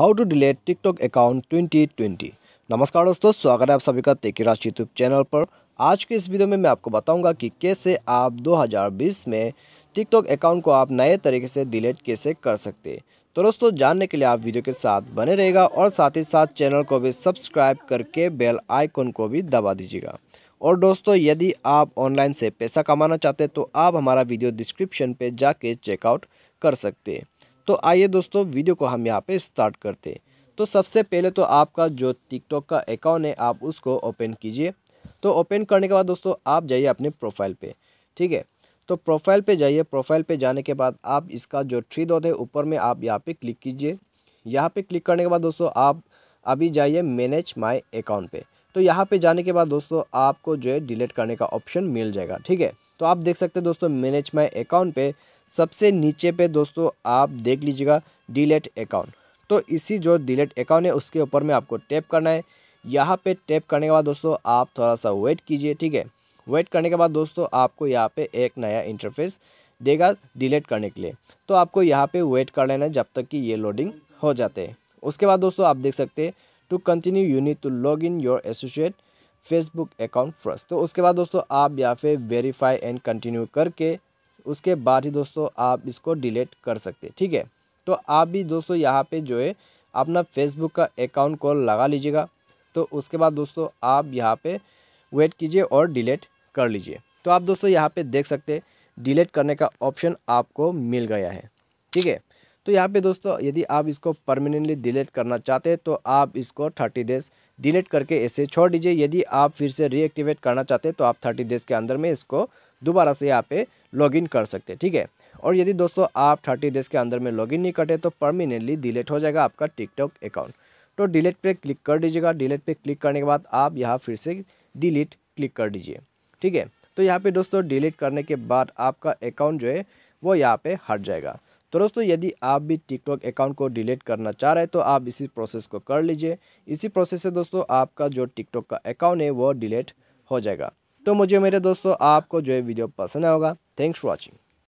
how to delete TikTok account twenty twenty नमस्कार दोस्तों स्वागत है आप सभी का तेकी राज यूट्यूब चैनल पर आज के इस वीडियो में मैं आपको बताऊंगा कि कैसे आप 2020 में टिकटॉक अकाउंट को आप नए तरीके से डिलीट कैसे कर सकते तो दोस्तों जानने के लिए आप वीडियो के साथ बने रहेगा और साथ ही साथ चैनल को भी सब्सक्राइब करके बेल आइकन को भी दबा दीजिएगा और दोस्तों यदि आप ऑनलाइन से पैसा कमाना चाहते हैं तो आप हमारा वीडियो डिस्क्रिप्शन पे जाके चेकआउट कर सकते हैं तो आइए दोस्तों वीडियो को हम यहाँ पे स्टार्ट करते हैं तो सबसे पहले तो आपका जो टिकटॉक का अकाउंट है आप उसको ओपन कीजिए तो ओपन करने के बाद दोस्तों आप जाइए अपने प्रोफाइल पे ठीक है तो प्रोफाइल पे जाइए प्रोफाइल पे जाने के बाद आप इसका जो थ्री डॉट है ऊपर में आप यहाँ पे क्लिक कीजिए यहाँ पे क्लिक करने के बाद दोस्तों आप अभी जाइए मैनेज माय अकाउंट पे तो यहाँ पे जाने के बाद दोस्तों आपको जो है डिलीट करने का ऑप्शन मिल जाएगा ठीक है तो आप देख सकते हैं दोस्तों मैनेज माई अकाउंट पे सबसे नीचे पे दोस्तों आप देख लीजिएगा डिलेट अकाउंट तो इसी जो डिलेट अकाउंट है उसके ऊपर में आपको टैप करना है यहाँ पे टैप करने के बाद दोस्तों आप थोड़ा सा वेट कीजिए ठीक है वेट करने के बाद दोस्तों आपको यहाँ पे एक नया इंटरफेस देगा डिलेट करने के लिए तो आपको यहाँ पे वेट कर लेना है जब तक कि ये लोडिंग हो जाते हैं उसके बाद दोस्तों आप देख सकते हैं to continue you need to log in your associate Facebook account first तो उसके बाद दोस्तों आप यहाँ पे वेरीफाई एंड कंटिन्यू करके उसके बाद ही दोस्तों आप इसको डिलीट कर सकते ठीक है तो आप भी दोस्तों यहाँ पे जो है अपना फेसबुक का अकाउंट को लगा लीजिएगा तो उसके बाद दोस्तों आप यहाँ पे वेट कीजिए और डिलीट कर लीजिए तो आप दोस्तों यहाँ पे देख सकते डिलीट करने का ऑप्शन आपको मिल गया है ठीक है तो यहाँ पे दोस्तों यदि आप इसको परमानेंटली डिलीट करना चाहते हैं तो आप इसको थर्टी डेज डिलीट करके ऐसे छोड़ दीजिए यदि आप फिर से रीएक्टिवेट करना चाहते हैं तो आप थर्टी डेज के अंदर में इसको दोबारा से यहाँ पे लॉगिन कर सकते हैं ठीक है और यदि दोस्तों आप थर्टी डेज के अंदर में लॉगिन नहीं करते तो परमानेंटली डिलीट हो जाएगा आपका टिकटॉक अकाउंट तो डिलीट पे क्लिक कर दीजिएगा डिलीट पे क्लिक करने के बाद आप यहाँ फिर से डिलीट क्लिक कर दीजिए ठीक है तो यहाँ पे दोस्तों डिलीट करने के बाद आपका अकाउंट जो है वो यहाँ पर हट जाएगा तो दोस्तों यदि आप भी टिकटॉक अकाउंट को डिलीट करना चाह रहे हैं तो आप इसी प्रोसेस को कर लीजिए इसी प्रोसेस से दोस्तों आपका जो टिकटॉक का अकाउंट है वो डिलीट हो जाएगा तो मुझे मेरे दोस्तों आपको जो है वीडियो पसंद आएगा थैंक्स फॉर वॉचिंग